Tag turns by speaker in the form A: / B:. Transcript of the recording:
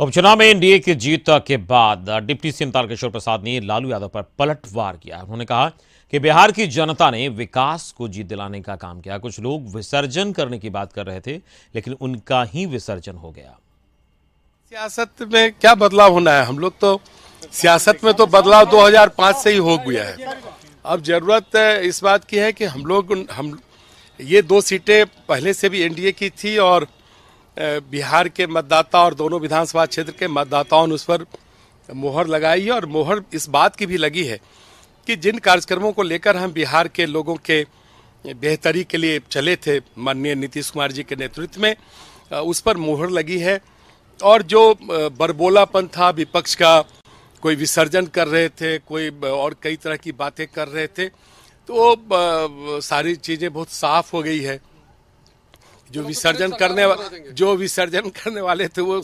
A: उपचुनाव में एनडीए की जीत के बाद डिप्टी सीएम तारकिशोर प्रसाद ने लालू यादव पर पलटवार किया उन्होंने कहा कि बिहार की जनता ने विकास को जीत दिलाने का काम किया कुछ लोग विसर्जन करने की बात कर रहे थे लेकिन उनका ही विसर्जन हो गया
B: सियासत में क्या बदलाव होना है हम लोग तो सियासत में तो बदलाव 2005 से ही हो गया है अब जरूरत इस बात की है कि हम लोग हम ये दो सीटें पहले से भी एनडीए की थी और बिहार के मतदाता और दोनों विधानसभा क्षेत्र के मतदाताओं ने उस पर मोहर लगाई है और मोहर इस बात की भी लगी है कि जिन कार्यक्रमों को लेकर हम बिहार के लोगों के बेहतरी के लिए चले थे माननीय नीतीश कुमार जी के नेतृत्व में उस पर मोहर लगी है और जो बरबोलापन था विपक्ष का कोई विसर्जन कर रहे थे कोई और कई तरह की बातें कर रहे थे तो सारी चीज़ें बहुत साफ हो गई है जो विसर्जन करने जो विसर्जन करने वाले थे वो